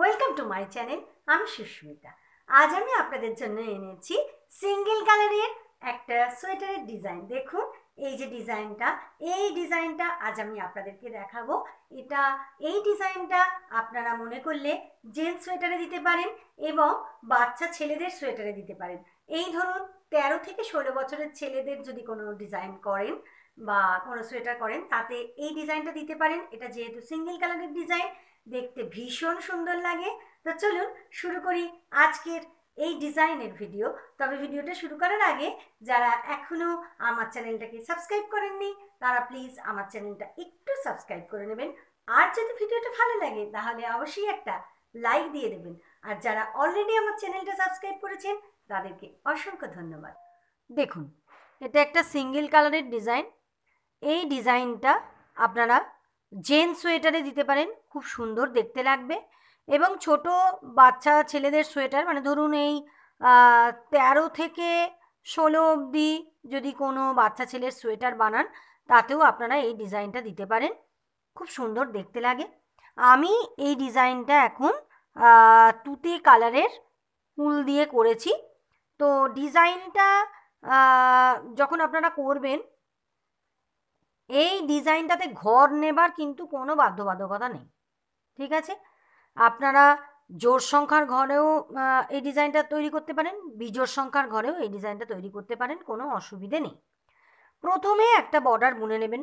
welcome to my channel আমি সুস্মিতা আজ আমি আপনাদের জন্য এনেছি সিঙ্গেল কালারের একটা সোয়েটারের ডিজাইন দেখুন এই যে ডিজাইনটা এই ডিজাইনটা আজ আমি আপনাদেরকে দেখাবো এটা এই ডিজাইনটা আপনারা মনে করলে জেন্টস সোয়েটারে দিতে পারেন এবং বাচ্চা ছেলেদের সোয়েটারে দিতে পারেন এই ধরুন তেরো থেকে ষোলো বছরের ছেলেদের যদি কোনো ডিজাইন করেন বা কোনো সোয়েটার করেন তাতে এই ডিজাইনটা দিতে পারেন এটা যেহেতু সিঙ্গেল কালারের ডিজাইন দেখতে ভীষণ সুন্দর লাগে তো চলুন শুরু করি আজকের এই ডিজাইনের ভিডিও তবে ভিডিওটা শুরু করার আগে যারা এখনও আমার চ্যানেলটাকে সাবস্ক্রাইব করেননি তারা প্লিজ আমার চ্যানেলটা একটু সাবস্ক্রাইব করে নেবেন আর যদি ভিডিওটা ভালো লাগে তাহলে অবশ্যই একটা লাইক দিয়ে দেবেন আর যারা অলরেডি আমার চ্যানেলটা সাবস্ক্রাইব করেছেন তাদেরকে অসংখ্য ধন্যবাদ দেখুন এটা একটা সিঙ্গেল কালারের ডিজাইন এই ডিজাইনটা আপনারা জেন সোয়েটারে দিতে পারেন খুব সুন্দর দেখতে লাগবে এবং ছোট বাচ্চা ছেলেদের সোয়েটার মানে ধরুন এই তেরো থেকে ষোলো অবধি যদি কোনো বাচ্চা ছেলের সোয়েটার বানান তাতেও আপনারা এই ডিজাইনটা দিতে পারেন খুব সুন্দর দেখতে লাগে আমি এই ডিজাইনটা এখন তুতে কালারের উল দিয়ে করেছি তো ডিজাইনটা যখন আপনারা করবেন এই ডিজাইনটাতে ঘর নেবার কিন্তু কোনো বাধ্যবাধকতা নেই ঠিক আছে আপনারা জোর সংখ্যার ঘরেও এই ডিজাইনটা তৈরি করতে পারেন বিজোর সংখ্যার ঘরেও এই ডিজাইনটা তৈরি করতে পারেন কোনো অসুবিধে নেই প্রথমে একটা বর্ডার বুনে নেবেন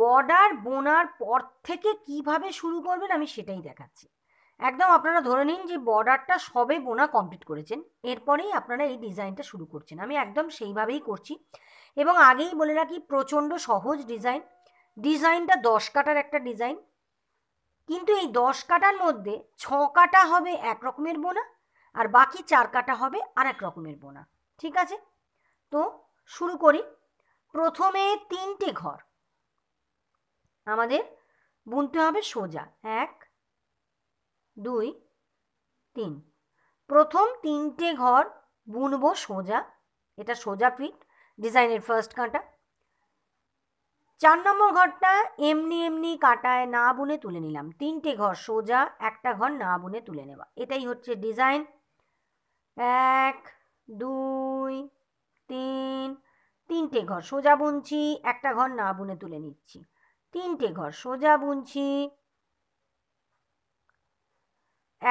বর্ডার বোনার পর থেকে কিভাবে শুরু করবেন আমি সেটাই দেখাচ্ছি একদম আপনারা ধরে নিন যে বর্ডারটা সবে বোনা কমপ্লিট করেছেন এরপরেই আপনারা এই ডিজাইনটা শুরু করছেন আমি একদম সেইভাবেই করছি এবং আগেই বলে রাখি প্রচণ্ড সহজ ডিজাইন ডিজাইনটা দশ কাটার একটা ডিজাইন কিন্তু এই দশ কাটার মধ্যে ছ কাটা হবে এক রকমের বোনা আর বাকি চার কাটা হবে আর এক রকমের বোনা ঠিক আছে তো শুরু করি প্রথমে তিনটে ঘর আমাদের বুনতে হবে সোজা এক দুই তিন প্রথম তিনটে ঘর বুনবো সোজা এটা সোজা পিঠ ডিজাইনের ফার্স্ট কাঁটা চার নম্বর ঘরটা এমনি এমনি কাঁটায় না বুনে তুলে নিলাম তিনটে ঘর সোজা একটা ঘর না বুনে তুলে নেওয়া এটাই হচ্ছে ডিজাইন এক দুই তিন তিনটে ঘর সোজা বুনছি একটা ঘর না বুনে তুলে নিচ্ছি তিনটে ঘর সোজা বুনছি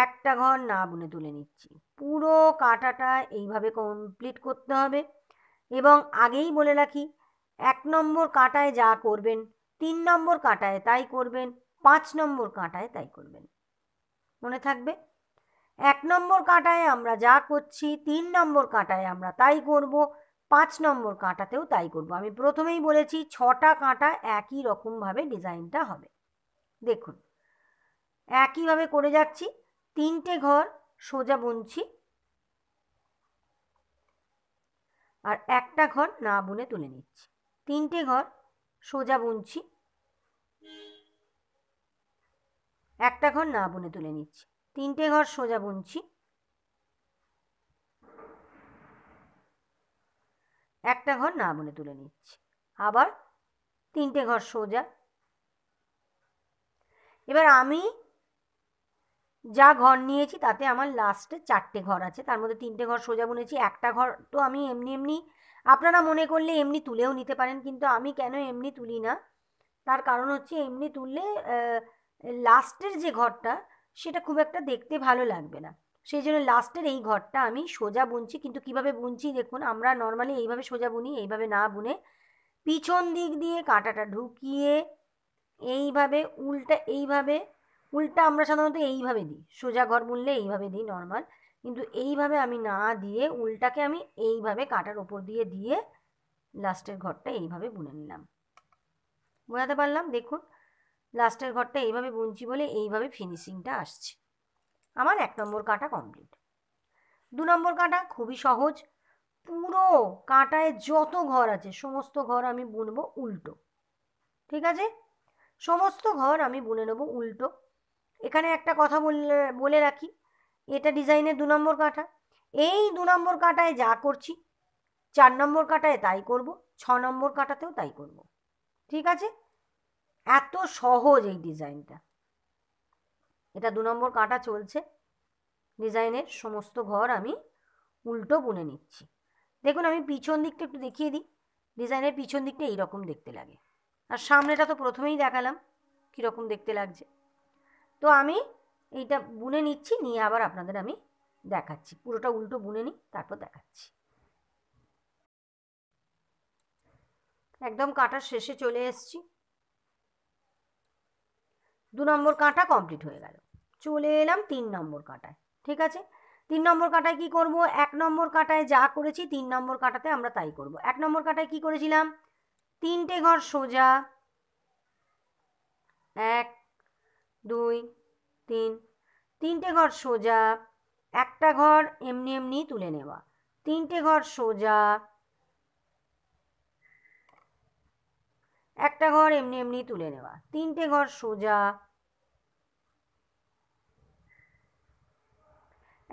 একটা ঘর না বুনে তুলে নিচ্ছি পুরো কাঁটাটা এইভাবে কমপ্লিট করতে হবে এবং আগেই বলে রাখি এক নম্বর কাঁটায় যা করবেন তিন নম্বর কাঁটায় তাই করবেন পাঁচ নম্বর কাঁটায় তাই করবেন মনে থাকবে এক নম্বর কাঁটায় আমরা যা করছি তিন নম্বর কাঁটায় আমরা তাই করব পাঁচ নম্বর কাঁটাতেও তাই করব আমি প্রথমেই বলেছি ছটা কাঁটা একই রকমভাবে ডিজাইনটা হবে দেখুন একইভাবে করে যাচ্ছি তিনটে ঘর সোজা বুনছি আর একটা ঘর না বুনে তুলে নিচ্ছি তিনটে ঘর সোজা বুনছি একটা ঘর না বুনে তুলে নিচ্ছি তিনটে ঘর সোজা বুনছি একটা ঘর না বুনে তুলে নিচ্ছি আবার তিনটে ঘর সোজা এবার আমি যা ঘর নিয়েছি তাতে আমার লাস্টে চারটে ঘর আছে তার মধ্যে তিনটে ঘর সোজা বুনেছি একটা ঘর তো আমি এমনি এমনি আপনারা মনে করলে এমনি তুলেও নিতে পারেন কিন্তু আমি কেন এমনি তুলি না তার কারণ হচ্ছে এমনি তুললে লাস্টের যে ঘরটা সেটা খুব একটা দেখতে ভালো লাগবে না সেই জন্য লাস্টের এই ঘরটা আমি সোজা বুনছি কিন্তু কিভাবে বুনছি দেখুন আমরা নর্মালি এইভাবে সোজা বুনি এইভাবে না বুনে পিছন দিক দিয়ে কাঁটাটা ঢুকিয়ে এইভাবে উল্টা এইভাবে উল্টা আমরা সাধারণত এইভাবে দিই সোজা ঘর বুনলে এইভাবে দিই নর্মাল কিন্তু এইভাবে আমি না দিয়ে উল্টাকে আমি এইভাবে কাটার ওপর দিয়ে দিয়ে লাস্টের ঘরটা এইভাবে বুনে নিলাম বোঝাতে পারলাম দেখুন লাস্টের ঘরটা এইভাবে বুনছি বলে এইভাবে ফিনিশিংটা আসছে আমার এক নম্বর কাটা কমপ্লিট দু নম্বর কাটা খুবই সহজ পুরো কাঁটায় যত ঘর আছে সমস্ত ঘর আমি বুনবো উল্টো ঠিক আছে সমস্ত ঘর আমি বুনে নেবো উল্টো এখানে একটা কথা বলে রাখি এটা ডিজাইনের দু নম্বর কাঁটা এই দু নম্বর কাঁটায় যা করছি চার নম্বর কাঁটায় তাই করব ছ নম্বর কাঁটাতেও তাই করব ঠিক আছে এত সহজ এই ডিজাইনটা এটা দু নম্বর কাঁটা চলছে ডিজাইনের সমস্ত ঘর আমি উল্টো বুনে নিচ্ছি দেখুন আমি পিছন দিকটা একটু দেখিয়ে দিই ডিজাইনের পিছন দিকটা এইরকম দেখতে লাগে আর সামনেটা তো প্রথমেই দেখালাম কীরকম দেখতে লাগছে তো আমি এইটা বুনে নিচ্ছি নিয়ে আবার আপনাদের আমি দেখাচ্ছি পুরোটা উল্টো বুনে নিই তারপর দেখাচ্ছি একদম কাঁটার শেষে চলে এসছি দু নম্বর কাঁটা কমপ্লিট হয়ে গেল চলে এলাম তিন নম্বর কাঁটায় ঠিক আছে তিন নম্বর কাঁটায় কি করব এক নম্বর কাঁটায় যা করেছি তিন নম্বর কাঁটাতে আমরা তাই করব এক নম্বর কাঁটায় কি করেছিলাম তিনটে ঘর সোজা এক দুই তিন তিনটে ঘর সোজা একটা ঘর এমনি এমনি তুলে নেওয়া তিনটে ঘর সোজা একটা ঘর এমনি এমনি তুলে নেওয়া তিনটে ঘর সোজা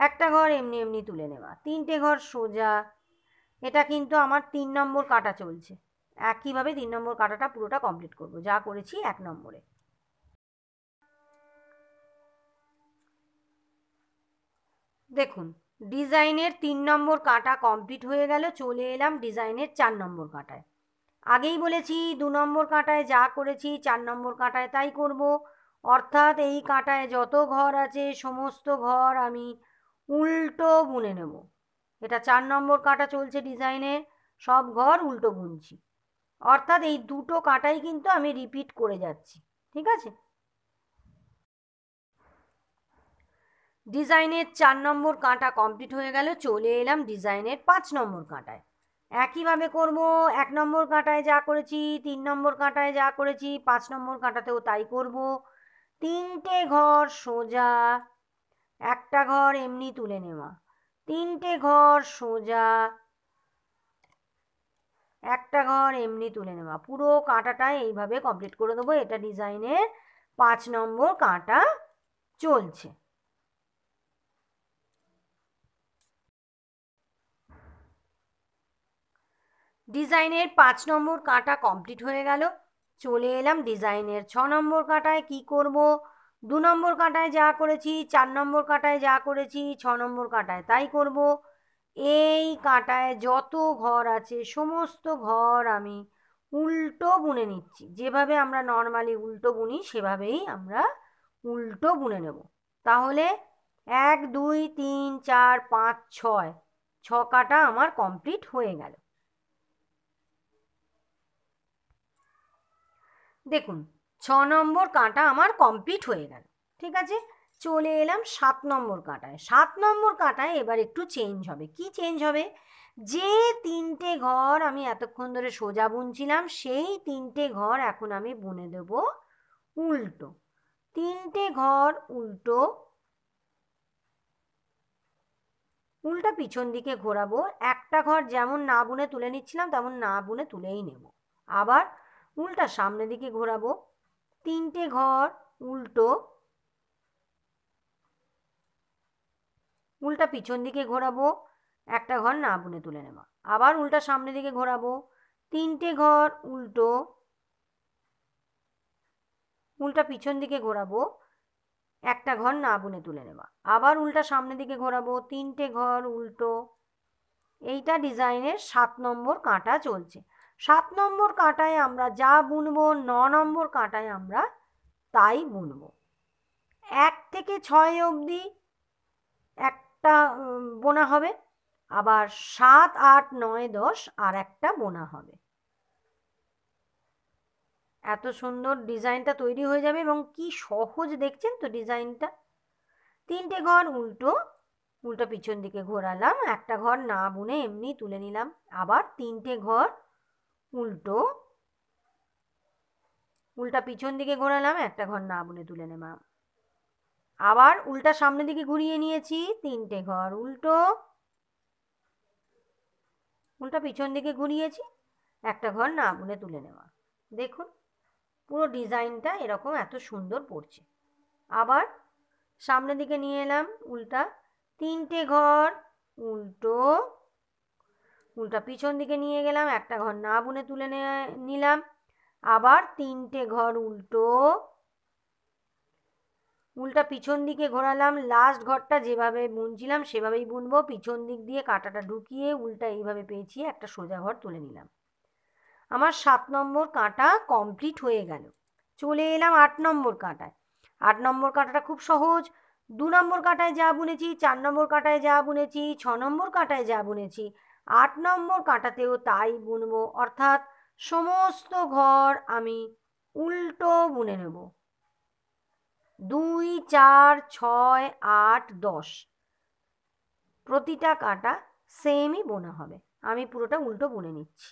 একটা ঘর এমনি এমনি তুলে নেওয়া তিনটে ঘর সোজা এটা কিন্তু আমার তিন নম্বর কাটা চলছে একইভাবে তিন নম্বর কাটাটা পুরোটা কমপ্লিট করব যা করেছি এক নম্বরে দেখুন ডিজাইনের তিন নম্বর কাঁটা কমপ্লিট হয়ে গেল চলে এলাম ডিজাইনের চার নম্বর কাঁটায় আগেই বলেছি দু নম্বর কাঁটায় যা করেছি চার নম্বর কাঁটায় তাই করব অর্থাৎ এই কাঁটায় যত ঘর আছে সমস্ত ঘর আমি উল্টো বুনে নেব এটা চার নম্বর কাঁটা চলছে ডিজাইনের সব ঘর উল্টো বুনছি অর্থাৎ এই দুটো কাঁটাই কিন্তু আমি রিপিট করে যাচ্ছি ঠিক আছে ডিজাইনের চার নম্বর কাঁটা কমপ্লিট হয়ে গেল চলে এলাম ডিজাইনের পাঁচ নম্বর কাঁটায় একইভাবে করব এক নম্বর কাঁটায় যা করেছি তিন নম্বর কাঁটায় যা করেছি পাঁচ নম্বর কাঁটাতেও তাই করব তিনটে ঘর সোজা একটা ঘর এমনি তুলে নেওয়া তিনটে ঘর সোজা একটা ঘর এমনি তুলে নেওয়া পুরো কাঁটাটাই এইভাবে কমপ্লিট করে দেবো এটা ডিজাইনের পাঁচ নম্বর কাঁটা চলছে ডিজাইনের পাঁচ নম্বর কাঁটা কমপ্লিট হয়ে গেল চলে এলাম ডিজাইনের ছ নম্বর কাঁটায় কি করব দু নম্বর কাঁটায় যা করেছি চার নম্বর কাঁটায় যা করেছি ছ নম্বর কাঁটায় তাই করব এই কাঁটায় যত ঘর আছে সমস্ত ঘর আমি উল্টো বুনে নিচ্ছি যেভাবে আমরা নর্মালি উল্টো বুনি সেভাবেই আমরা উল্টো বুনে নেব তাহলে এক দুই তিন চার পাঁচ ছয় ছ কাটা আমার কমপ্লিট হয়ে গেল দেখুন ছ নম্বর কাঁটা আমার কমপ্লিট হয়ে গেল ঠিক আছে চলে এলাম সাত নম্বর কাঁটায় সাত নম্বর কাঁটায় এবার একটু চেঞ্জ হবে কি চেঞ্জ হবে যে তিনটে ঘর আমি এতক্ষণ ধরে সোজা বুনছিলাম সেই তিনটে ঘর এখন আমি বুনে দেব উল্টো তিনটে ঘর উল্টো উল্টা পিছন দিকে ঘোরাবো একটা ঘর যেমন না বুনে তুলে নিচ্ছিলাম তেমন না বুনে তুলেই নেব আবার উল্টা সামনের দিকে ঘোরাবো তিনটে ঘর উল্টো উল্টা পিছন দিকে ঘোরাবো একটা ঘর না বুনে তুলে নেবা আবার উল্টা সামনের দিকে ঘোরাবো তিনটে ঘর উল্টো উল্টা পিছন দিকে ঘোরাবো একটা ঘর না বুনে তুলে নেবা আবার উল্টা সামনের দিকে ঘোরাবো তিনটে ঘর উল্টো এইটা ডিজাইনের সাত নম্বর কাঁটা চলছে সাত নম্বর কাঁটায় আমরা যা বুনব ন নম্বর কাঁটায় আমরা তাই বুনব এক থেকে ছয় অবধি একটা বোনা হবে আবার সাত আট নয় দশ আর একটা বোনা হবে এত সুন্দর ডিজাইনটা তৈরি হয়ে যাবে এবং কি সহজ দেখছেন তো ডিজাইনটা তিনটে ঘর উল্টো উল্টো পিছন দিকে ঘোরালাম একটা ঘর না বুনে এমনি তুলে নিলাম আবার তিনটে ঘর উল্টো উল্টা পিছন দিকে ঘোরালাম একটা ঘর না বুনে তুলে নেলাম আবার উল্টা সামনের দিকে ঘুরিয়ে নিয়েছি তিনটে ঘর উল্টো উল্টা পিছন দিকে ঘুরিয়েছি একটা ঘর না বুনে তুলে নেওয়া দেখুন পুরো ডিজাইনটা এরকম এত সুন্দর পড়ছে আবার সামনের দিকে নিয়ে এলাম উল্টা তিনটে ঘর উল্টো উলটা পিছন দিকে নিয়ে গেলাম একটা ঘর না বুনে তুলে নিলাম আবার তিনটে ঘর উল্টো উলটা পিছন দিকে ঘোরালাম লাস্ট ঘরটা যেভাবে বুনছিলাম সেভাবেই বুনবো পিছন দিক দিয়ে কাঁটাটা ঢুকিয়ে উল্টা এইভাবে পেয়েছি একটা সোজা ঘর তুলে নিলাম আমার সাত নম্বর কাঁটা কমপ্লিট হয়ে গেল চলে এলাম আট নম্বর কাঁটায় আট নম্বর কাঁটাটা খুব সহজ দু নম্বর কাঁটায় যা বুনেছি চার নম্বর কাঁটায় যা বুনেছি ছ নম্বর কাঁটায় যা বুনেছি আট নম্বর কাঁটাতেও তাই বুনবো অর্থাৎ সমস্ত ঘর আমি উল্টো বুনে নেব দুই চার ছয় আট দশ প্রতিটা কাঁটা সেমই বোনা হবে আমি পুরোটা উল্টো বুনে নিচ্ছি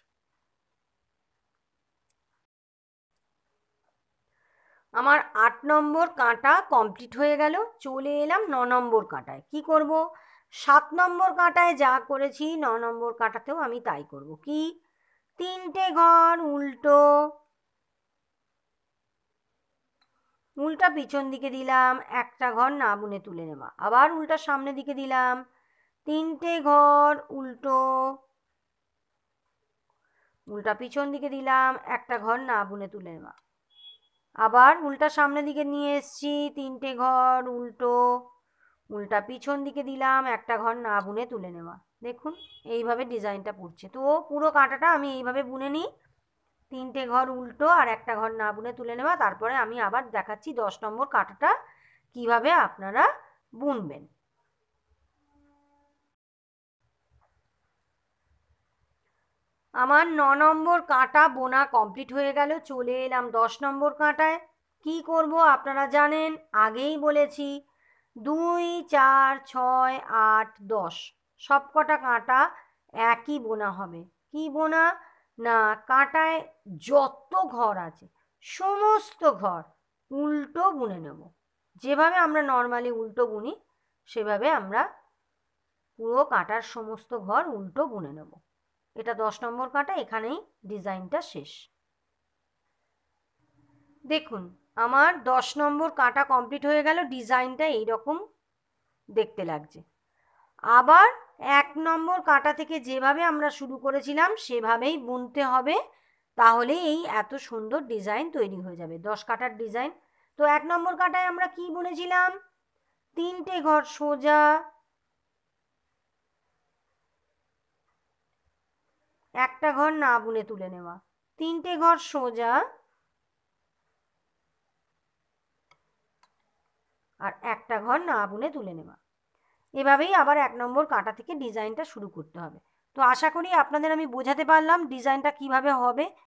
আমার আট নম্বর কাঁটা কমপ্লিট হয়ে গেল চলে এলাম ন নম্বর কাঁটায় কি করব সাত নম্বর কাঁটায় যা করেছি ন নম্বর কাঁটাতেও আমি তাই করব কি তিনটে ঘর উল্টো উল্টা পিছন দিকে দিলাম একটা ঘর না বুনে তুলে নেওয়া আবার উল্টা সামনে দিকে দিলাম তিনটে ঘর উল্টো উল্টা পিছন দিকে দিলাম একটা ঘর না বুনে তুলে নেওয়া আবার উল্টা সামনে দিকে নিয়ে এসছি তিনটে ঘর উল্টো উল্টা পিছন দিকে দিলাম একটা ঘর না বুনে তুলে নেওয়া দেখুন এইভাবে ডিজাইনটা পড়ছে তো ও পুরো কাঁটাটা আমি এইভাবে বুনে নিই তিনটে ঘর উল্টো আর একটা ঘর না বুনে তুলে নেওয়া তারপরে আমি আবার দেখাচ্ছি দশ নম্বর কাঁটাটা কিভাবে আপনারা বুনবেন আমার ন নম্বর কাঁটা বোনা কমপ্লিট হয়ে গেল চলে এলাম দশ নম্বর কাঁটায় কি করব আপনারা জানেন আগেই বলেছি দুই চার ছয় আট দশ সব কটা কাঁটা একই বোনা হবে কি বোনা না কাঁটায় যত ঘর আছে সমস্ত ঘর উল্টো বুনে নেব যেভাবে আমরা নর্মালি উল্টো বুনি সেভাবে আমরা পুরো কাঁটার সমস্ত ঘর উল্টো বুনে নেব এটা দশ নম্বর কাঁটা এখানেই ডিজাইনটা শেষ দেখুন আমার দশ নম্বর কাঁটা কমপ্লিট হয়ে গেল ডিজাইনটা এইরকম দেখতে লাগছে আবার এক নম্বর কাঁটা থেকে যেভাবে আমরা শুরু করেছিলাম সেভাবেই বুনতে হবে তাহলে এই এত সুন্দর ডিজাইন তৈরি হয়ে যাবে দশ কাটার ডিজাইন তো এক নম্বর কাঁটায় আমরা কি বুনেছিলাম তিনটে ঘর সোজা একটা ঘর না বুনে তুলে নেওয়া তিনটে ঘর সোজা আর একটা ঘর না বুনে তুলে নেওয়া এভাবেই আবার এক নম্বর কাঁটা থেকে ডিজাইনটা শুরু করতে হবে তো আশা করি আপনাদের আমি বোঝাতে পারলাম ডিজাইনটা কিভাবে হবে